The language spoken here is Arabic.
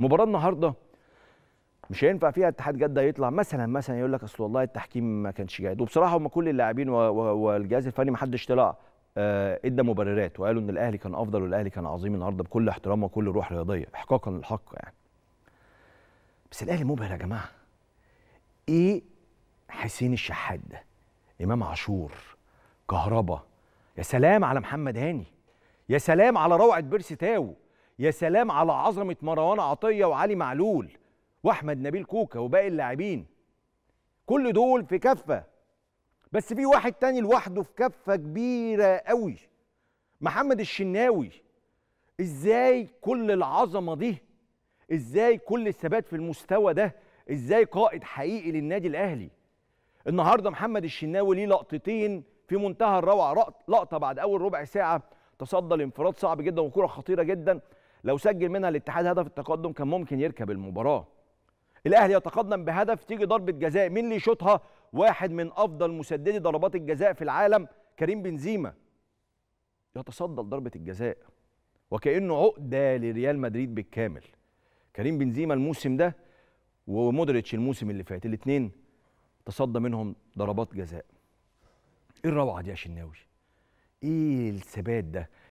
مباراه النهارده مش هينفع فيها اتحاد جده يطلع مثلا مثلا يقول لك اصل والله التحكيم ما كانش جيد وبصراحه هم كل اللاعبين والجهاز الفني ما حدش طلع آه، ادى مبررات وقالوا ان الاهلي كان افضل والاهلي كان عظيم النهارده بكل احترام وكل روح رياضيه احقاقا للحق يعني بس الاهلي مبهر يا جماعه ايه حسين الشحات ده امام عاشور كهربا يا سلام على محمد هاني يا سلام على روعه بيرسي تاو يا سلام على عظمه مروان عطيه وعلي معلول واحمد نبيل كوكا وباقي اللاعبين كل دول في كفه بس في واحد تاني لوحده في كفه كبيره قوي محمد الشناوي ازاي كل العظمه دي ازاي كل الثبات في المستوى ده ازاي قائد حقيقي للنادي الاهلي النهارده محمد الشناوي ليه لقطتين في منتهى الروعه لقطه بعد اول ربع ساعه تصدى لانفراد صعب جدا وكره خطيره جدا لو سجل منها الاتحاد هدف التقدم كان ممكن يركب المباراه الاهلي يتقدم بهدف تيجي ضربه جزاء مين اللي يشوطها واحد من افضل مسددي ضربات الجزاء في العالم كريم بنزيما يتصدى لضربه الجزاء وكانه عقده لريال مدريد بالكامل كريم بنزيما الموسم ده ومودريتش الموسم اللي فات الاثنين تصدى منهم ضربات جزاء ايه الروعه دي يا شناوي ايه الثبات ده